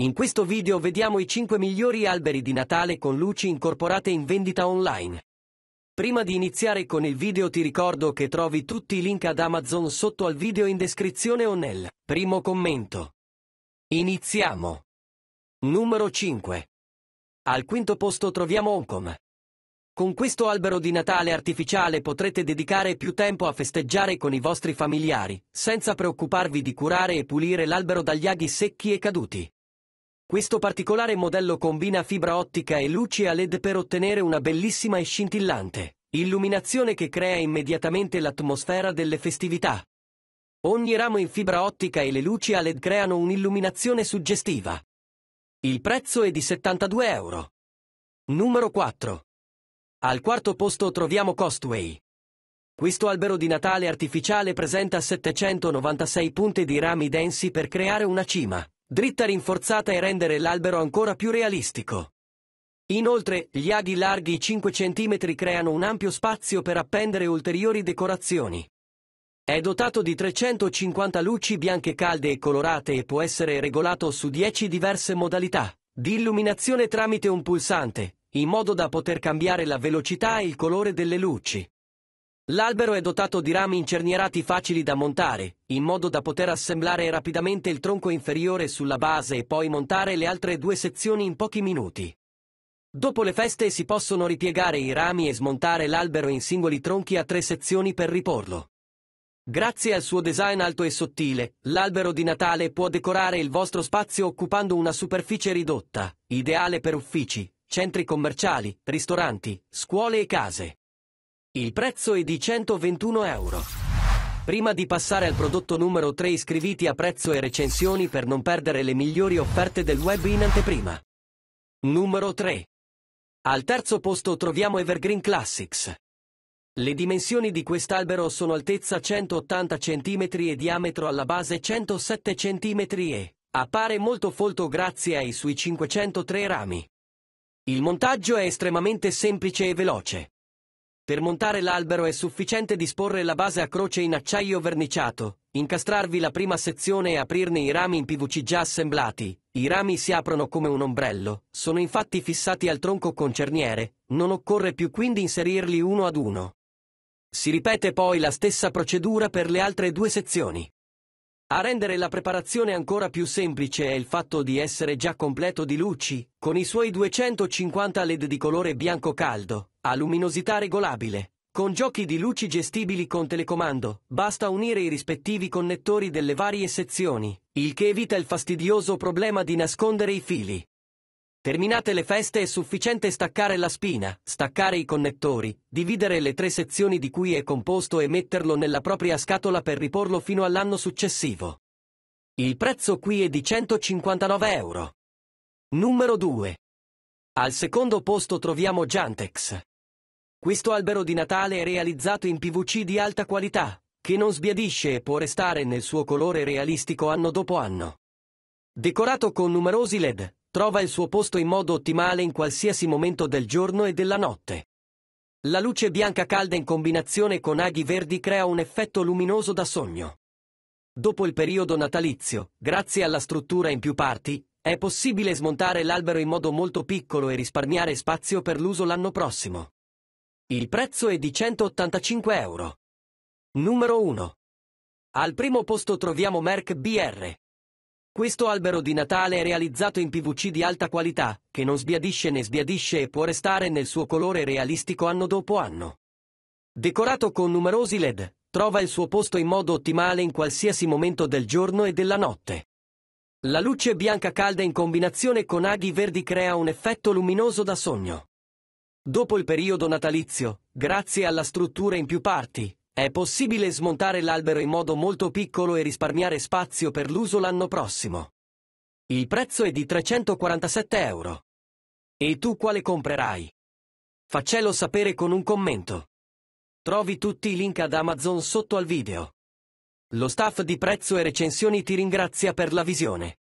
In questo video vediamo i 5 migliori alberi di Natale con luci incorporate in vendita online. Prima di iniziare con il video ti ricordo che trovi tutti i link ad Amazon sotto al video in descrizione o nel primo commento. Iniziamo. Numero 5. Al quinto posto troviamo Oncom. Con questo albero di Natale artificiale potrete dedicare più tempo a festeggiare con i vostri familiari, senza preoccuparvi di curare e pulire l'albero dagli aghi secchi e caduti. Questo particolare modello combina fibra ottica e luci a LED per ottenere una bellissima e scintillante illuminazione che crea immediatamente l'atmosfera delle festività. Ogni ramo in fibra ottica e le luci a LED creano un'illuminazione suggestiva. Il prezzo è di 72 euro. Numero 4. Al quarto posto troviamo Costway. Questo albero di Natale artificiale presenta 796 punte di rami densi per creare una cima dritta rinforzata e rendere l'albero ancora più realistico. Inoltre, gli aghi larghi 5 cm creano un ampio spazio per appendere ulteriori decorazioni. È dotato di 350 luci bianche calde e colorate e può essere regolato su 10 diverse modalità, di illuminazione tramite un pulsante, in modo da poter cambiare la velocità e il colore delle luci. L'albero è dotato di rami incernierati facili da montare, in modo da poter assemblare rapidamente il tronco inferiore sulla base e poi montare le altre due sezioni in pochi minuti. Dopo le feste si possono ripiegare i rami e smontare l'albero in singoli tronchi a tre sezioni per riporlo. Grazie al suo design alto e sottile, l'albero di Natale può decorare il vostro spazio occupando una superficie ridotta, ideale per uffici, centri commerciali, ristoranti, scuole e case. Il prezzo è di 121 euro. Prima di passare al prodotto numero 3 iscriviti a prezzo e recensioni per non perdere le migliori offerte del web in anteprima. Numero 3. Al terzo posto troviamo Evergreen Classics. Le dimensioni di quest'albero sono altezza 180 cm e diametro alla base 107 cm e appare molto folto grazie ai suoi 503 rami. Il montaggio è estremamente semplice e veloce. Per montare l'albero è sufficiente disporre la base a croce in acciaio verniciato, incastrarvi la prima sezione e aprirne i rami in PVC già assemblati. I rami si aprono come un ombrello, sono infatti fissati al tronco con cerniere, non occorre più quindi inserirli uno ad uno. Si ripete poi la stessa procedura per le altre due sezioni. A rendere la preparazione ancora più semplice è il fatto di essere già completo di luci, con i suoi 250 led di colore bianco caldo, a luminosità regolabile. Con giochi di luci gestibili con telecomando, basta unire i rispettivi connettori delle varie sezioni, il che evita il fastidioso problema di nascondere i fili. Terminate le feste è sufficiente staccare la spina, staccare i connettori, dividere le tre sezioni di cui è composto e metterlo nella propria scatola per riporlo fino all'anno successivo. Il prezzo qui è di 159 euro. Numero 2. Al secondo posto troviamo Jantex. Questo albero di Natale è realizzato in PVC di alta qualità, che non sbiadisce e può restare nel suo colore realistico anno dopo anno. Decorato con numerosi LED, trova il suo posto in modo ottimale in qualsiasi momento del giorno e della notte. La luce bianca calda in combinazione con aghi verdi crea un effetto luminoso da sogno. Dopo il periodo natalizio, grazie alla struttura in più parti, è possibile smontare l'albero in modo molto piccolo e risparmiare spazio per l'uso l'anno prossimo. Il prezzo è di 185 euro. Numero 1. Al primo posto troviamo Merck BR. Questo albero di Natale è realizzato in PVC di alta qualità, che non sbiadisce né sbiadisce e può restare nel suo colore realistico anno dopo anno. Decorato con numerosi LED, trova il suo posto in modo ottimale in qualsiasi momento del giorno e della notte. La luce bianca calda in combinazione con aghi verdi crea un effetto luminoso da sogno. Dopo il periodo natalizio, grazie alla struttura in più parti, è possibile smontare l'albero in modo molto piccolo e risparmiare spazio per l'uso l'anno prossimo. Il prezzo è di 347 euro. E tu quale comprerai? Faccelo sapere con un commento. Trovi tutti i link ad Amazon sotto al video. Lo staff di prezzo e recensioni ti ringrazia per la visione.